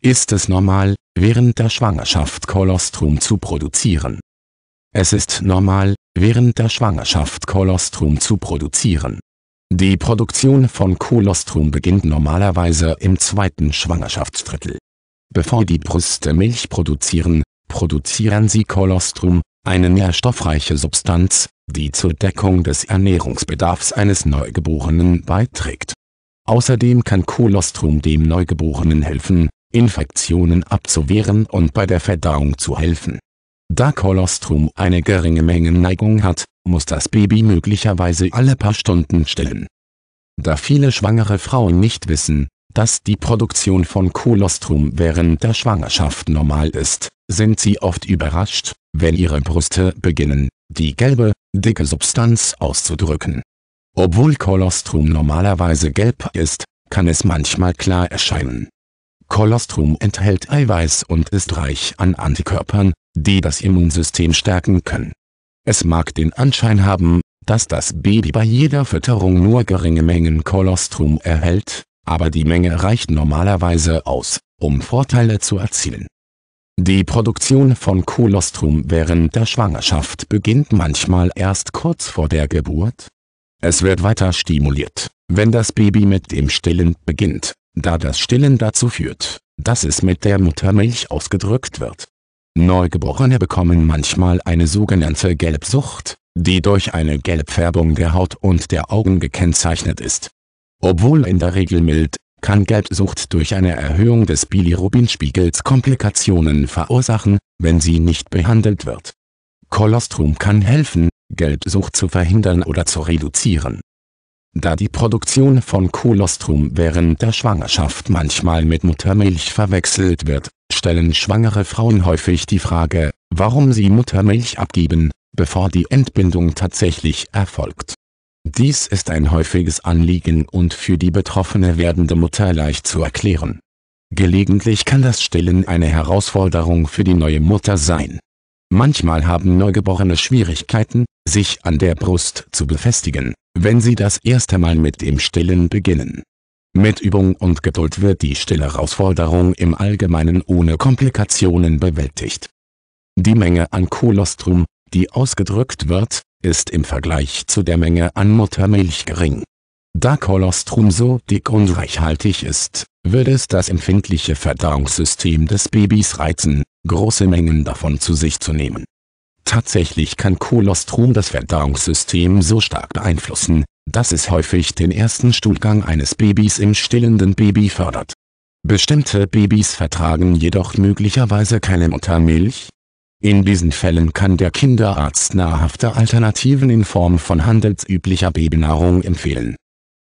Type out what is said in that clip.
ist es normal, während der Schwangerschaft Kolostrum zu produzieren. Es ist normal, während der Schwangerschaft Kolostrum zu produzieren. Die Produktion von Kolostrum beginnt normalerweise im zweiten Schwangerschaftsdrittel. Bevor die Brüste Milch produzieren, produzieren sie Kolostrum, eine nährstoffreiche Substanz, die zur Deckung des Ernährungsbedarfs eines Neugeborenen beiträgt. Außerdem kann Kolostrum dem Neugeborenen helfen, Infektionen abzuwehren und bei der Verdauung zu helfen. Da Kolostrum eine geringe Mengenneigung hat, muss das Baby möglicherweise alle paar Stunden stillen. Da viele schwangere Frauen nicht wissen, dass die Produktion von Kolostrum während der Schwangerschaft normal ist, sind sie oft überrascht, wenn ihre Brüste beginnen, die gelbe, dicke Substanz auszudrücken. Obwohl Kolostrum normalerweise gelb ist, kann es manchmal klar erscheinen. Kolostrum enthält Eiweiß und ist reich an Antikörpern, die das Immunsystem stärken können. Es mag den Anschein haben, dass das Baby bei jeder Fütterung nur geringe Mengen Kolostrum erhält, aber die Menge reicht normalerweise aus, um Vorteile zu erzielen. Die Produktion von Kolostrum während der Schwangerschaft beginnt manchmal erst kurz vor der Geburt. Es wird weiter stimuliert, wenn das Baby mit dem Stillen beginnt da das Stillen dazu führt, dass es mit der Muttermilch ausgedrückt wird. Neugeborene bekommen manchmal eine sogenannte Gelbsucht, die durch eine Gelbfärbung der Haut und der Augen gekennzeichnet ist. Obwohl in der Regel mild, kann Gelbsucht durch eine Erhöhung des Bilirubinspiegels Komplikationen verursachen, wenn sie nicht behandelt wird. Kolostrum kann helfen, Gelbsucht zu verhindern oder zu reduzieren da die Produktion von Kolostrum während der Schwangerschaft manchmal mit Muttermilch verwechselt wird, stellen schwangere Frauen häufig die Frage, warum sie Muttermilch abgeben, bevor die Entbindung tatsächlich erfolgt. Dies ist ein häufiges Anliegen und für die betroffene werdende Mutter leicht zu erklären. Gelegentlich kann das Stillen eine Herausforderung für die neue Mutter sein. Manchmal haben Neugeborene Schwierigkeiten, sich an der Brust zu befestigen, wenn Sie das erste Mal mit dem Stillen beginnen. Mit Übung und Geduld wird die Stillherausforderung im Allgemeinen ohne Komplikationen bewältigt. Die Menge an Kolostrum, die ausgedrückt wird, ist im Vergleich zu der Menge an Muttermilch gering. Da Kolostrum so dick und reichhaltig ist, wird es das empfindliche Verdauungssystem des Babys reizen, große Mengen davon zu sich zu nehmen. Tatsächlich kann Kolostrum das Verdauungssystem so stark beeinflussen, dass es häufig den ersten Stuhlgang eines Babys im stillenden Baby fördert. Bestimmte Babys vertragen jedoch möglicherweise keine Muttermilch. In diesen Fällen kann der Kinderarzt nahrhafte Alternativen in Form von handelsüblicher Babynahrung empfehlen